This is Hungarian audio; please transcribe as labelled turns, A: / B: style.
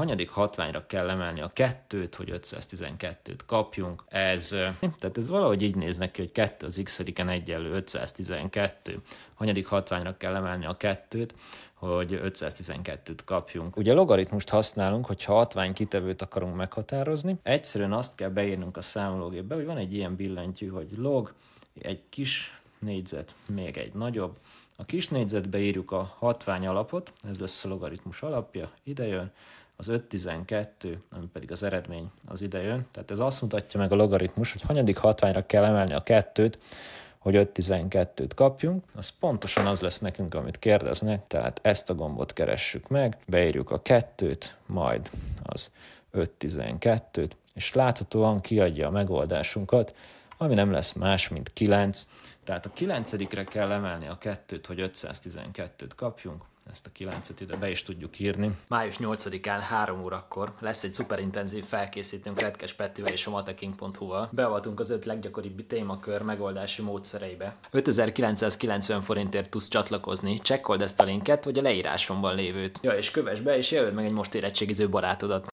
A: hanyadik hatványra kell emelni a kettőt, hogy 512-t kapjunk. Ez, tehát ez valahogy így néz neki, hogy 2 az x egyenlő 512. Hanyadik hatványra kell emelni a kettőt, hogy 512-t kapjunk. Ugye logaritmust használunk, hogyha hatvány kitevőt akarunk meghatározni. Egyszerűen azt kell beírnunk a számológépbe, hogy van egy ilyen billentyű, hogy log, egy kis négyzet, még egy nagyobb. A kis négyzetbe írjuk a hatvány alapot, ez lesz a logaritmus alapja, ide jön, az 5.12, ami pedig az eredmény, az ide jön. Tehát ez azt mutatja meg a logaritmus, hogy hanyadik hatványra kell emelni a kettőt, hogy 5.12-t kapjunk, az pontosan az lesz nekünk, amit kérdeznek, tehát ezt a gombot keressük meg, beírjuk a kettőt, majd az 5.12-t, és láthatóan kiadja a megoldásunkat, ami nem lesz más, mint 9. Tehát a 9-re kell emelni a kettőt, hogy 512-t kapjunk, ezt a 9-et ide be is tudjuk írni. Május 8-án 3 órakor lesz egy szuperintenzív felkészítőnk Redkes Pettivel és a mataking.hu-val. Beavatunk az öt leggyakoribb témakör megoldási módszereibe. 5990 forintért tudsz csatlakozni, csekkold ezt a linket, vagy a leírásomban lévőt. Ja, és kövess be, és jelöld meg egy most érettségiző barátodat.